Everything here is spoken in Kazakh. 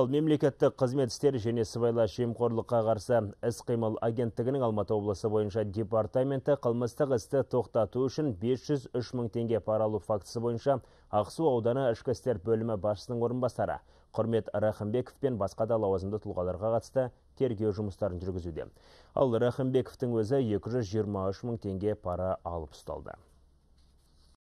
ал мемлекеттік қызмет істері және сыбайлас жемқорлыққа қарсы іс қимыл агенттігінің алматы облысы бойынша департаменті қылмыстық істі тоқтату үшін 503 мың теңге пара алу фактісі бойынша ақсу ауданы ішкі істер бөлімі басшысының орынбасары құрмет рахымбеков пен басқа да лауазымды тұлғаларға қатысты тергеу жұмыстарын жүргізуде ал рахымбековтың өзі 223 мың теңге пара алып ұсталды